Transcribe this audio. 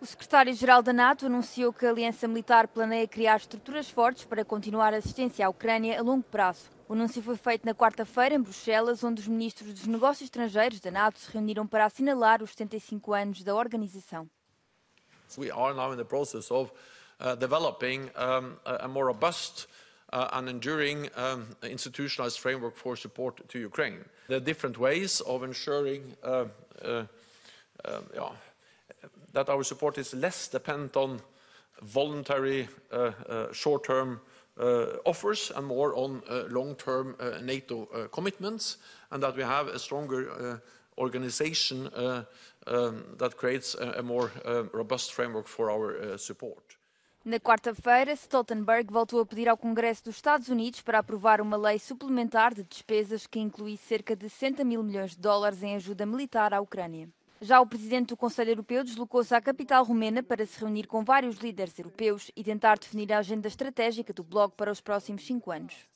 O secretário-geral da NATO anunciou que a aliança militar planeia criar estruturas fortes para continuar a assistência à Ucrânia a longo prazo. O anúncio foi feito na quarta-feira em Bruxelas, onde os ministros dos negócios estrangeiros da NATO se reuniram para assinalar os 75 anos da organização. We are now in the process of uh, developing um, a more robust uh, and enduring um, institutionalized framework for support to Ukraine. There are different ways of ensuring uh, uh, uh yeah that our support is less dependent on voluntary uh, uh, short-term uh, offers and more on long-term NATO commitments, and that we have a stronger organization um, that creates a, a more robust framework for our support. Na quarta-feira, Stoltenberg voltou a pedir ao Congresso dos Estados Unidos para aprovar uma lei suplementar de despesas que inclui cerca de 60 mil milhões de dólares em ajuda militar à Ucrânia. Já o presidente do Conselho Europeu deslocou-se à capital romena para se reunir com vários líderes europeus e tentar definir a agenda estratégica do bloco para os próximos cinco anos.